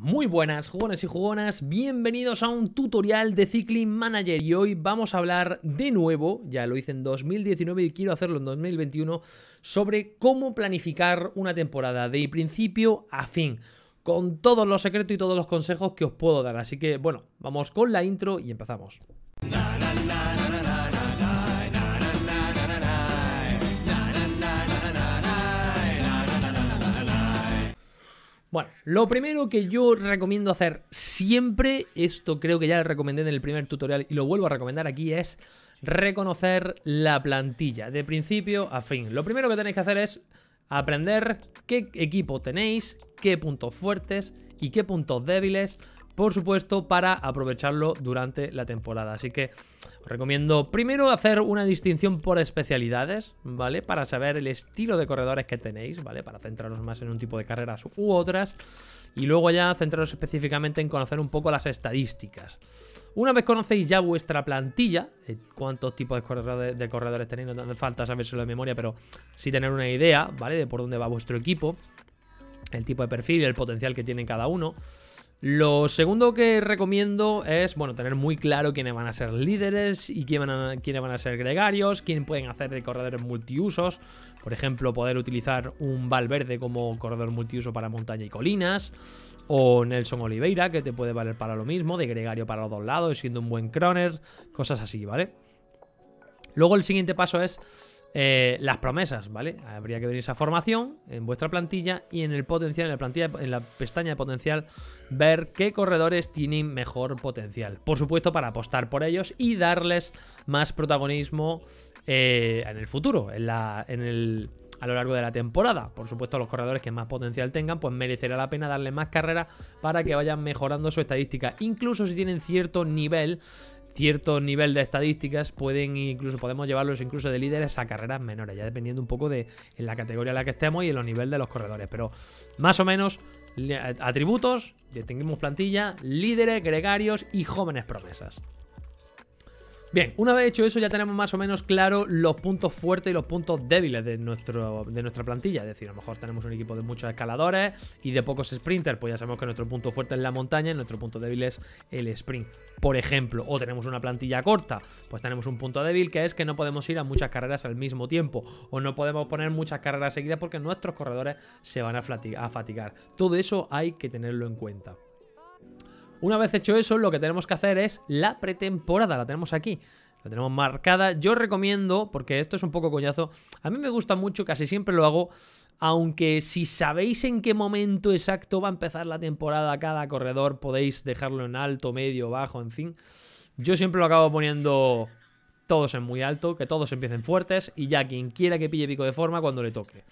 Muy buenas jugones y jugonas, bienvenidos a un tutorial de Cycling Manager y hoy vamos a hablar de nuevo, ya lo hice en 2019 y quiero hacerlo en 2021, sobre cómo planificar una temporada de principio a fin, con todos los secretos y todos los consejos que os puedo dar. Así que bueno, vamos con la intro y empezamos. Bueno, lo primero que yo recomiendo hacer siempre, esto creo que ya lo recomendé en el primer tutorial y lo vuelvo a recomendar aquí, es reconocer la plantilla de principio a fin. Lo primero que tenéis que hacer es aprender qué equipo tenéis, qué puntos fuertes y qué puntos débiles, por supuesto, para aprovecharlo durante la temporada. Así que os recomiendo primero hacer una distinción por especialidades, ¿vale? Para saber el estilo de corredores que tenéis, ¿vale? Para centrarnos más en un tipo de carreras u otras. Y luego ya centraros específicamente en conocer un poco las estadísticas. Una vez conocéis ya vuestra plantilla, eh, cuántos tipos de corredores, de corredores tenéis, no hace falta sabérselo de memoria, pero sí tener una idea, ¿vale? De por dónde va vuestro equipo, el tipo de perfil, y el potencial que tiene cada uno. Lo segundo que recomiendo es, bueno, tener muy claro quiénes van a ser líderes y quién van quiénes van a ser gregarios, quién pueden hacer de corredores multiusos, por ejemplo, poder utilizar un Valverde como corredor multiuso para montaña y colinas, o Nelson Oliveira, que te puede valer para lo mismo, de gregario para los dos lados, siendo un buen croner, cosas así, ¿vale? Luego el siguiente paso es eh, las promesas, ¿vale? Habría que ver esa formación en vuestra plantilla y en el potencial, en la, plantilla, en la pestaña de potencial, ver qué corredores tienen mejor potencial. Por supuesto, para apostar por ellos y darles más protagonismo eh, en el futuro, en, la, en el, a lo largo de la temporada. Por supuesto, los corredores que más potencial tengan, pues merecerá la pena darle más carrera para que vayan mejorando su estadística. Incluso si tienen cierto nivel cierto nivel de estadísticas pueden incluso podemos llevarlos incluso de líderes a carreras menores, ya dependiendo un poco de en la categoría en la que estemos y en los niveles de los corredores, pero más o menos atributos, tenemos plantilla, líderes, gregarios y jóvenes promesas. Bien, una vez hecho eso ya tenemos más o menos claro los puntos fuertes y los puntos débiles de, nuestro, de nuestra plantilla. Es decir, a lo mejor tenemos un equipo de muchos escaladores y de pocos sprinters, pues ya sabemos que nuestro punto fuerte es la montaña y nuestro punto débil es el sprint. Por ejemplo, o tenemos una plantilla corta, pues tenemos un punto débil que es que no podemos ir a muchas carreras al mismo tiempo o no podemos poner muchas carreras seguidas porque nuestros corredores se van a fatigar. Todo eso hay que tenerlo en cuenta. Una vez hecho eso, lo que tenemos que hacer es la pretemporada, la tenemos aquí. La tenemos marcada. Yo recomiendo, porque esto es un poco coñazo, a mí me gusta mucho, casi siempre lo hago, aunque si sabéis en qué momento exacto va a empezar la temporada cada corredor, podéis dejarlo en alto, medio, bajo, en fin. Yo siempre lo acabo poniendo todos en muy alto, que todos empiecen fuertes y ya quien quiera que pille pico de forma cuando le toque.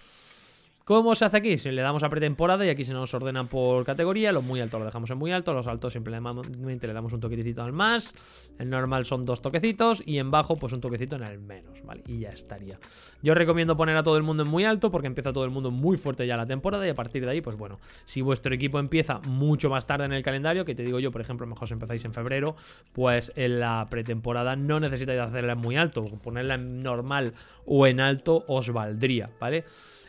¿Cómo se hace aquí? Si le damos a pretemporada y aquí se nos ordenan por categoría. lo muy alto lo dejamos en muy alto. Los altos simplemente le damos un toquecito al más. El normal son dos toquecitos. Y en bajo, pues un toquecito en el menos, ¿vale? Y ya estaría. Yo recomiendo poner a todo el mundo en muy alto porque empieza todo el mundo muy fuerte ya la temporada. Y a partir de ahí, pues bueno, si vuestro equipo empieza mucho más tarde en el calendario, que te digo yo, por ejemplo, mejor si empezáis en febrero, pues en la pretemporada no necesitáis hacerla en muy alto. Ponerla en normal o en alto os valdría, ¿vale?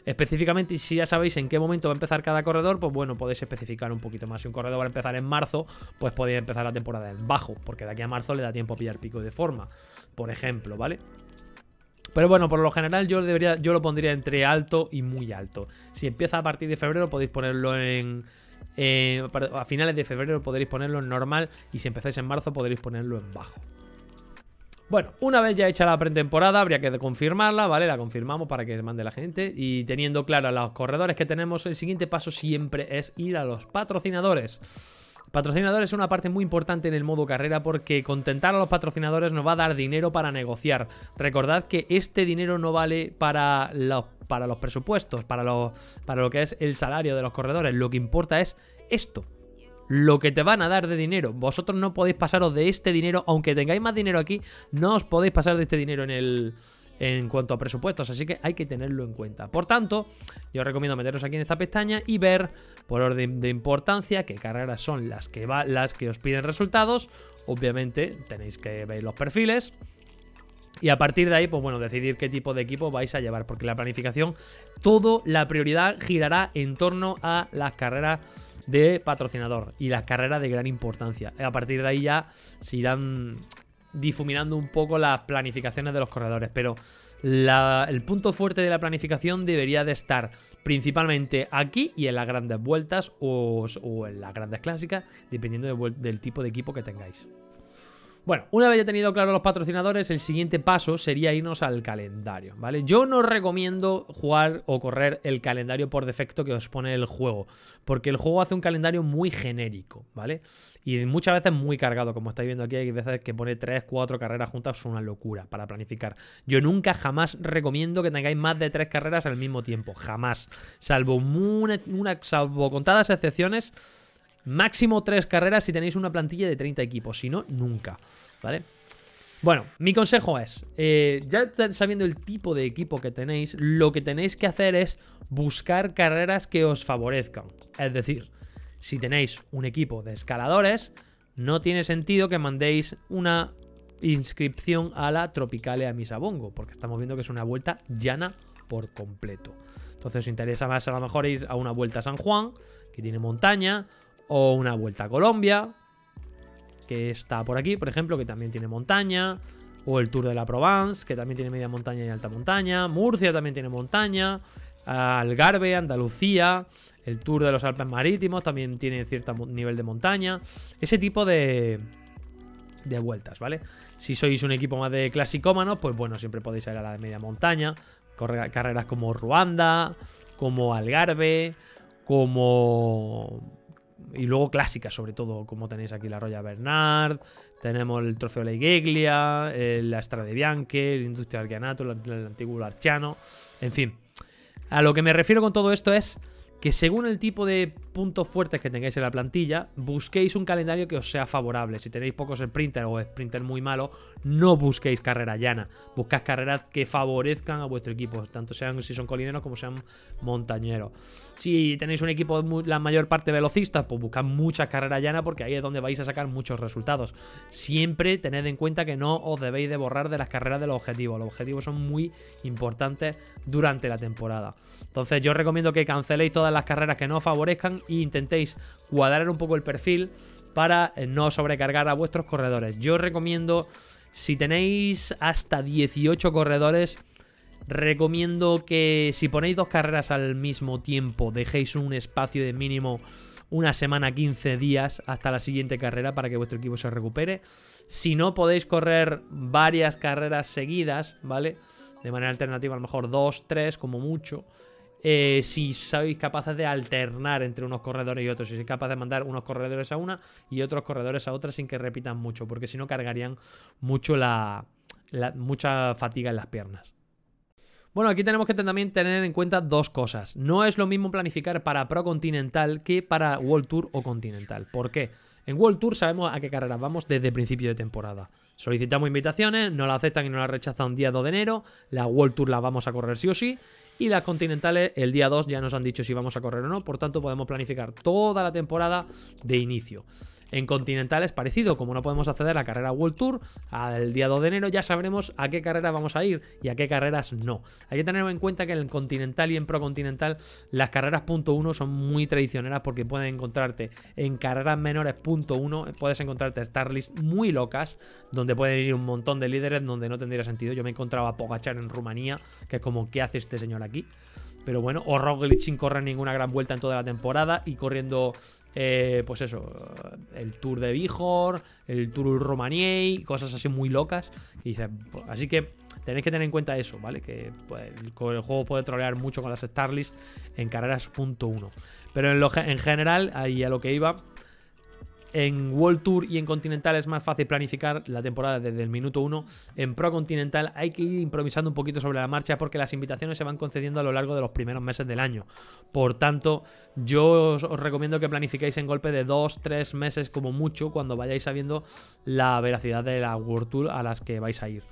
Específicamente, si ya sabéis en qué momento va a empezar cada corredor, pues bueno, podéis especificar un poquito más. Si un corredor va a empezar en marzo, pues podéis empezar la temporada en bajo, porque de aquí a marzo le da tiempo a pillar pico de forma, por ejemplo, ¿vale? Pero bueno, por lo general yo, debería, yo lo pondría entre alto y muy alto. Si empieza a partir de febrero podéis ponerlo en... Eh, a finales de febrero podréis ponerlo en normal y si empezáis en marzo podréis ponerlo en bajo. Bueno, una vez ya hecha la pretemporada, habría que confirmarla, ¿vale? La confirmamos para que mande la gente. Y teniendo claro los corredores que tenemos, el siguiente paso siempre es ir a los patrocinadores. Patrocinadores es una parte muy importante en el modo carrera porque contentar a los patrocinadores nos va a dar dinero para negociar. Recordad que este dinero no vale para los, presupuestos, para lo que es el salario de los corredores. Lo que importa es esto, lo que te van a dar de dinero. Vosotros no podéis pasaros de este dinero, aunque tengáis más dinero aquí, no os podéis pasar de este dinero en el en cuanto a presupuestos, así que hay que tenerlo en cuenta. Por tanto, yo os recomiendo meteros aquí en esta pestaña y ver por orden de importancia qué carreras son las que va, las que os piden resultados. Obviamente tenéis que ver los perfiles. Y a partir de ahí, pues bueno, decidir qué tipo de equipo vais a llevar, porque la planificación, toda la prioridad girará en torno a las carreras de patrocinador y la carrera de gran importancia. A partir de ahí ya se irán difuminando un poco las planificaciones de los corredores, pero el punto fuerte de la planificación debería de estar principalmente aquí y en las grandes vueltas o, en las grandes clásicas, dependiendo del tipo de equipo que tengáis. Bueno, una vez ya tenido claro los patrocinadores, el siguiente paso sería irnos al calendario, ¿vale? Yo no recomiendo jugar o correr el calendario por defecto que os pone el juego, porque el juego hace un calendario muy genérico, ¿vale? Y muchas veces muy cargado, como estáis viendo aquí, hay veces que pone 3, 4 carreras juntas, es una locura para planificar. Yo nunca jamás recomiendo que tengáis más de 3 carreras al mismo tiempo, jamás, salvo una, una salvo contadas excepciones Máximo tres carreras si tenéis una plantilla de 30 equipos, si no, nunca, ¿vale? Bueno, mi consejo es, eh, ya sabiendo el tipo de equipo que tenéis, lo que tenéis que hacer es buscar carreras que os favorezcan. Es decir, si tenéis un equipo de escaladores, no tiene sentido que mandéis una inscripción a la Tropicale a Misabongo, porque estamos viendo que es una vuelta llana por completo. Entonces os interesa más a lo mejor ir a una vuelta a San Juan, que tiene montaña, o una vuelta a Colombia, que está por aquí, por ejemplo, que también tiene montaña. O el Tour de la Provence, que también tiene media montaña y alta montaña. Murcia también tiene montaña. Algarve, Andalucía, el Tour de los Alpes Marítimos también tiene cierto nivel de montaña. Ese tipo de, de vueltas, ¿vale? Si sois un equipo más de clasicómanos, pues bueno, siempre podéis ir a la de media montaña. carreras como Ruanda, como Algarve, como y luego clásicas, sobre todo, como tenéis aquí la Roya Bernard, tenemos el Trofeo de la Igueglia, eh, la Estrada de Bianche, el Industrial Gianato, el, Antiguo Archano, en fin. A lo que me refiero con todo esto es que según el tipo de puntos fuertes que tengáis en la plantilla, busquéis un calendario que os sea favorable. Si tenéis pocos sprinters o sprinters muy malos, no busquéis carrera llana. Buscad carreras que favorezcan a vuestro equipo, tanto sean si son colineros como sean montañeros. Si tenéis un equipo la mayor parte velocista pues buscad muchas carreras llana porque ahí es donde vais a sacar muchos resultados. Siempre tened en cuenta que no os debéis de borrar de las carreras de los objetivos. Los objetivos son muy importantes durante la temporada. Entonces yo recomiendo que canceléis todas las carreras que no favorezcan intentéis cuadrar un poco el perfil para eh, no sobrecargar a vuestros corredores. Yo recomiendo, si tenéis hasta 18 corredores, recomiendo que si ponéis dos carreras al mismo tiempo, dejéis un espacio de mínimo una semana, 15 días hasta la siguiente carrera para que vuestro equipo se recupere. Si no podéis correr varias carreras seguidas, ¿vale? De manera alternativa, a lo mejor dos, tres, como mucho. Eh, si sois capaces de alternar entre unos corredores y otros, si sois capaces de mandar unos corredores a una y otros corredores a otra sin que repitan mucho, porque si no cargarían mucho la, mucha fatiga en las piernas. Bueno, aquí tenemos que también tener en cuenta dos cosas. No es lo mismo planificar para Pro Continental que para World Tour o Continental. ¿Por qué? En World Tour sabemos a qué carreras vamos desde el principio de temporada. Solicitamos invitaciones, no la aceptan y no la rechazan día 2 de enero. La World Tour la vamos a correr sí o sí. Y las continentales el día 2 ya nos han dicho si vamos a correr o no. Por tanto, podemos planificar toda la temporada de inicio. En Continental es parecido, como no podemos acceder a la carrera World Tour, al día 2 de enero ya sabremos a qué carrera vamos a ir y a qué carreras no. Hay que tener en cuenta que en Continental y en Pro Continental las carreras punto uno son muy tradicioneras porque pueden encontrarte en carreras menores punto uno, puedes encontrarte starlist muy locas, donde pueden ir un montón de líderes donde no tendría sentido. Yo me encontraba a Pogachar en Rumanía, que es como, ¿qué hace este señor aquí? Pero bueno, o Roglic sin correr ninguna gran vuelta en toda la temporada y corriendo eh, pues eso, el Tour de Bijor, el Tour Romaniei, cosas así muy locas. Y pues, así que tenéis que tener en cuenta eso, ¿vale? Que pues, el, juego puede trolear mucho con las Starlist en carreras.1. Pero en, lo, en general, ahí a lo que iba, en World Tour y en Continental es más fácil planificar la temporada desde el minuto 1. En Pro Continental hay que ir improvisando un poquito sobre la marcha porque las invitaciones se van concediendo a lo largo de los primeros meses del año. Por tanto, yo os, recomiendo que planifiquéis en golpe de 2-3 meses como mucho cuando vayáis sabiendo la veracidad de la World Tour a las que vais a ir.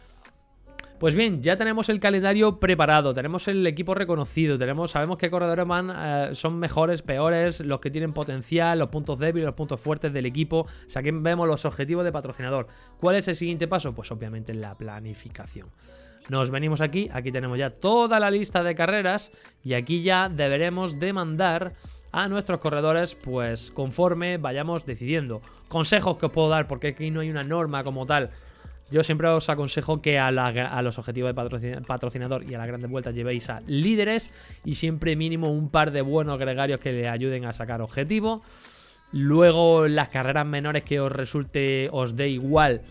Pues bien, ya tenemos el calendario preparado, tenemos el equipo reconocido, tenemos, sabemos qué corredores eh, son mejores, peores, los que tienen potencial, los puntos débiles, los puntos fuertes del equipo. O sea, aquí vemos los objetivos de patrocinador. ¿Cuál es el siguiente paso? Pues obviamente la planificación. Nos venimos aquí, aquí tenemos ya toda la lista de carreras y aquí ya deberemos demandar a nuestros corredores, pues conforme vayamos decidiendo. Consejos que os puedo dar, porque aquí no hay una norma como tal yo siempre os aconsejo que a, los objetivos de patrocinador y a las grandes vueltas llevéis a líderes y siempre mínimo un par de buenos gregarios que le ayuden a sacar objetivo. Luego las carreras menores que os resulte, os dé igual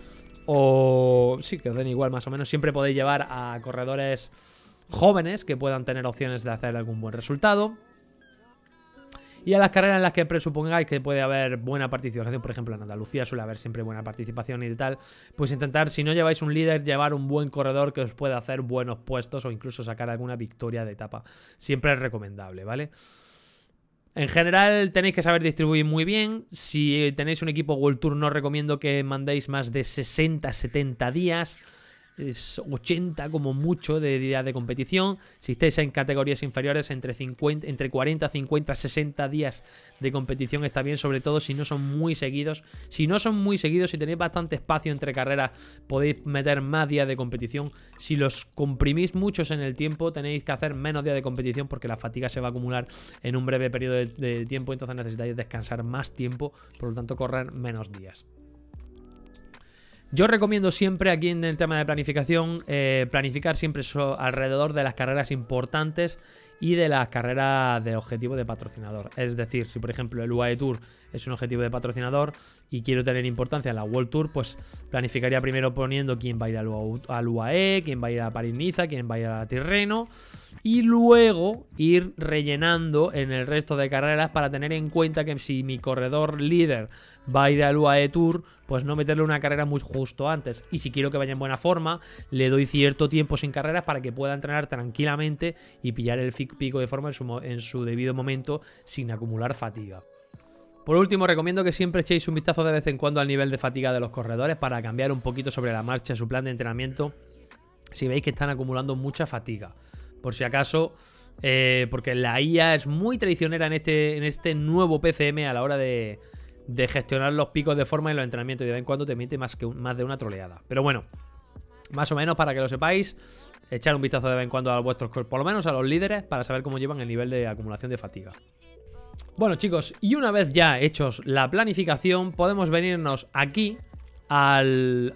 o sí, que os den igual más o menos, siempre podéis llevar a corredores jóvenes que puedan tener opciones de hacer algún buen resultado. Y a las carreras en las que presupongáis que puede haber buena participación, por ejemplo en Andalucía suele haber siempre buena participación y tal, pues intentar, si no lleváis un líder, llevar un buen corredor que os pueda hacer buenos puestos o incluso sacar alguna victoria de etapa. Siempre es recomendable, ¿vale? En general tenéis que saber distribuir muy bien. Si tenéis un equipo World Tour no recomiendo que mandéis más de 60-70 días es 80 como mucho de días de competición. Si estáis en categorías inferiores, entre, 40, 50, 60 días de competición está bien, sobre todo si no son muy seguidos. Si no son muy seguidos, si tenéis bastante espacio entre carreras, podéis meter más días de competición. Si los comprimís muchos en el tiempo, tenéis que hacer menos días de competición porque la fatiga se va a acumular en un breve periodo de tiempo, entonces necesitáis descansar más tiempo, por lo tanto correr menos días. Yo recomiendo siempre aquí en el tema de planificación, eh, planificar siempre alrededor de las carreras importantes y de las carreras de objetivo de patrocinador. Es decir, si por ejemplo el UAE Tour es un objetivo de patrocinador y quiero tener importancia en la World Tour, pues planificaría primero poniendo quién va a ir al UAE, quién va a ir a París-Niza, quién va a ir a Tirreno y luego ir rellenando en el resto de carreras para tener en cuenta que si mi corredor líder va a ir al UAE Tour, pues no meterle una carrera muy justo antes. Y si quiero que vaya en buena forma, le doy cierto tiempo sin carreras para que pueda entrenar tranquilamente y pillar el pico de forma en su debido momento sin acumular fatiga. Por último, recomiendo que siempre echéis un vistazo de vez en cuando al nivel de fatiga de los corredores para cambiar un poquito sobre la marcha su plan de entrenamiento si veis que están acumulando mucha fatiga. Por si acaso, eh, porque la IA es muy traicionera en este, en este nuevo PCM a la hora de, gestionar los picos de forma en los entrenamientos. Y de vez en cuando te mete más, que más de una troleada. Pero bueno, más o menos para que lo sepáis, echar un vistazo de vez en cuando a vuestros, por lo menos a los líderes, para saber cómo llevan el nivel de acumulación de fatiga. Bueno chicos, y una vez ya hechos la planificación, podemos venirnos aquí al,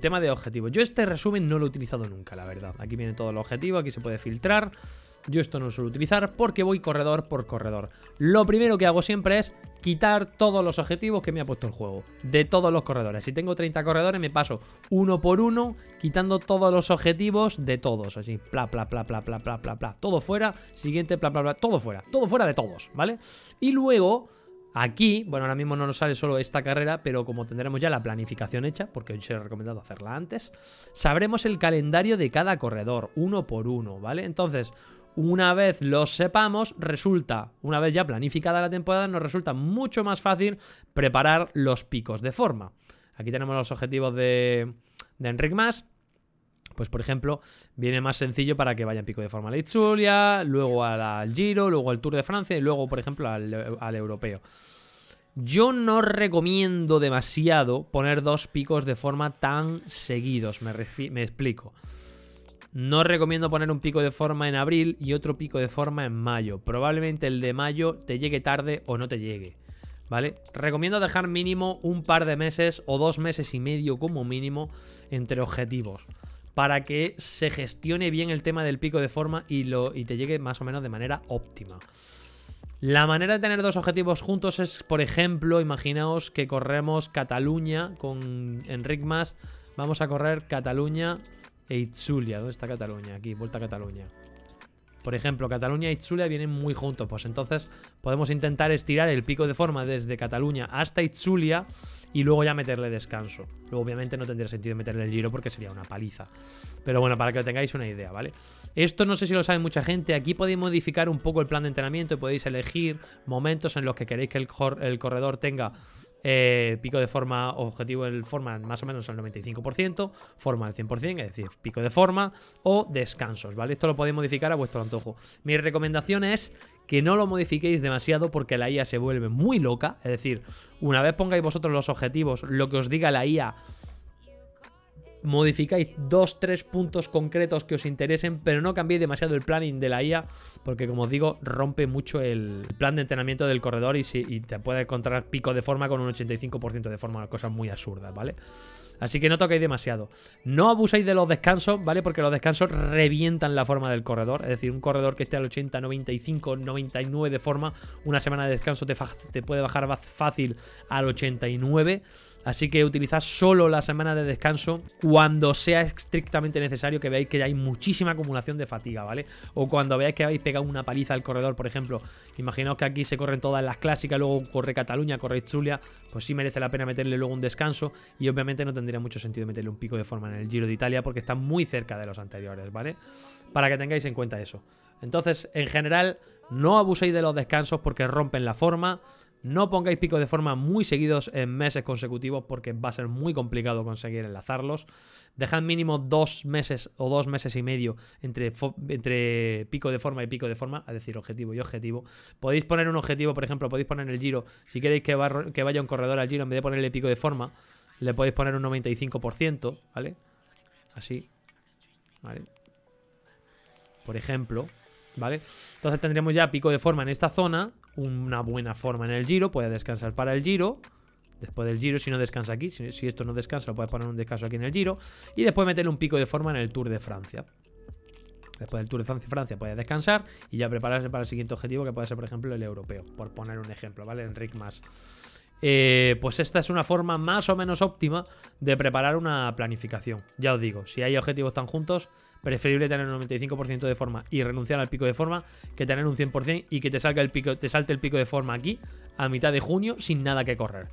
tema de objetivos. Yo este resumen no lo he utilizado nunca, la verdad. Aquí viene todo el objetivo, aquí se puede filtrar. Yo esto no lo suelo utilizar porque voy corredor por corredor. Lo primero que hago siempre es quitar todos los objetivos que me ha puesto el juego, de todos los corredores. Si tengo 30 corredores, me paso uno por uno, quitando todos los objetivos de todos, así, pla, pla, pla, pla, pla, pla, pla. todo fuera, siguiente, pla, bla, pla. todo fuera, todo fuera de todos, ¿vale? Y luego... Aquí, bueno, ahora mismo no nos sale solo esta carrera, pero como tendremos ya la planificación hecha, porque hoy se he recomendado hacerla antes, sabremos el calendario de cada corredor, uno por uno, ¿vale? Entonces, una vez lo sepamos, resulta, una vez ya planificada la temporada, nos resulta mucho más fácil preparar los picos de forma. Aquí tenemos los objetivos de, de Enric Mas, pues por ejemplo, viene más sencillo para que vaya en pico de forma a la Itzulia, luego al Giro, luego al Tour de Francia y luego, por ejemplo, al, europeo. Yo no recomiendo demasiado poner dos picos de forma tan seguidos, me explico. No recomiendo poner un pico de forma en abril y otro pico de forma en mayo. Probablemente el de mayo te llegue tarde o no te llegue. ¿Vale? Recomiendo dejar mínimo un par de meses o dos meses y medio como mínimo entre objetivos para que se gestione bien el tema del pico de forma y, lo, y te llegue más o menos de manera óptima. La manera de tener dos objetivos juntos es, por ejemplo, imaginaos que corremos Cataluña con Enric Mas. Vamos a correr Cataluña e ¿Dónde está Cataluña? Aquí, vuelta a Cataluña. Por ejemplo, Cataluña y e Itzulia vienen muy juntos, pues entonces podemos intentar estirar el pico de forma desde Cataluña hasta Itzulia y luego ya meterle descanso. Luego obviamente no tendría sentido meterle el giro porque sería una paliza. Pero bueno, para que tengáis una idea, ¿vale? Esto no sé si lo sabe mucha gente, aquí podéis modificar un poco el plan de entrenamiento y podéis elegir momentos en los que queréis que el, corredor tenga eh, pico de forma, objetivo en forma más o menos al 95%, forma al 100%, es decir, pico de forma o descansos, ¿vale? Esto lo podéis modificar a vuestro antojo. Mi recomendación es que no lo modifiquéis demasiado porque la IA se vuelve muy loca, es decir, una vez pongáis vosotros los objetivos, lo que os diga la IA modificáis dos, tres puntos concretos que os interesen, pero no cambiéis demasiado el planning de la IA, porque como os digo, rompe mucho el plan de entrenamiento del corredor y, si, te puede encontrar pico de forma con un 85% de forma, cosas muy absurdas, ¿vale? Así que no toquéis demasiado. No abusáis de los descansos, ¿vale? Porque los descansos revientan la forma del corredor. Es decir, un corredor que esté al 80, 95, 99 de forma, una semana de descanso te, te puede bajar fácil al 89. Así que utilizad solo la semana de descanso cuando sea estrictamente necesario que veáis que hay muchísima acumulación de fatiga, ¿vale? O cuando veáis que habéis pegado una paliza al corredor, por ejemplo. Imaginaos que aquí se corren todas las clásicas, luego corre Cataluña, corre Chulia, pues sí merece la pena meterle luego un descanso y obviamente no tendría mucho sentido meterle un pico de forma en el Giro de Italia porque está muy cerca de los anteriores, ¿vale? Para que tengáis en cuenta eso. Entonces, en general, no abuséis de los descansos porque rompen la forma. No pongáis pico de forma muy seguidos en meses consecutivos porque va a ser muy complicado conseguir enlazarlos. Dejad mínimo dos meses o dos meses y medio entre, entre pico de forma y pico de forma, es decir, objetivo y objetivo. Podéis poner un objetivo, por ejemplo, podéis poner el giro. Si queréis que, vaya un corredor al giro, en vez de ponerle pico de forma, le podéis poner un 95%, ¿vale? Así, ¿vale? Por ejemplo, ¿vale? Entonces tendremos ya pico de forma en esta zona una buena forma en el giro, puede descansar para el giro. Después del giro, si no descansa aquí, si, esto no descansa, lo puedes poner un descanso aquí en el giro. Y después meterle un pico de forma en el Tour de Francia. Después del Tour de Francia, Francia puedes descansar y ya prepararse para el siguiente objetivo, que puede ser, por ejemplo, el europeo, por poner un ejemplo, ¿vale? Enric más. Eh, pues esta es una forma más o menos óptima de preparar una planificación. Ya os digo, si hay objetivos tan juntos, Preferible tener un 95% de forma y renunciar al pico de forma que tener un 100% y que te, salga el pico, te salte el pico de forma aquí a mitad de junio sin nada que correr.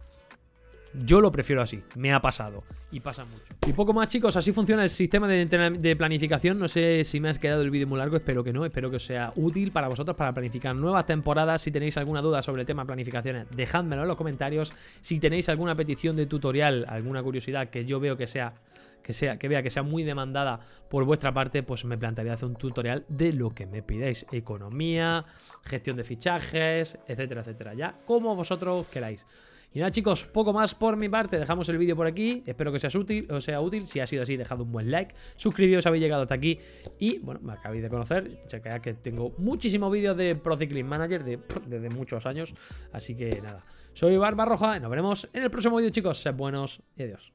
Yo lo prefiero así, me ha pasado y pasa mucho. Y poco más chicos, así funciona el sistema de, planificación. No sé si me has quedado el vídeo muy largo, espero que no, espero que os sea útil para vosotros para planificar nuevas temporadas. Si tenéis alguna duda sobre el tema planificaciones, dejádmelo en los comentarios. Si tenéis alguna petición de tutorial, alguna curiosidad que yo veo que sea que, sea, que vea que sea muy demandada por vuestra parte, pues me plantearía hacer un tutorial de lo que me pidáis. Economía, gestión de fichajes, etcétera, etcétera. Ya, como vosotros queráis. Y nada chicos, poco más por mi parte, dejamos el vídeo por aquí, espero que sea útil, os sea útil, si ha sido así dejad un buen like, suscribíos si habéis llegado hasta aquí y bueno, me acabéis de conocer, ya que tengo muchísimos vídeos de Procycling Manager desde muchos años, así que nada, soy Barba Roja y nos veremos en el próximo vídeo chicos, sed buenos y adiós.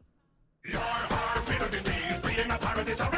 riddle to me, a paradise.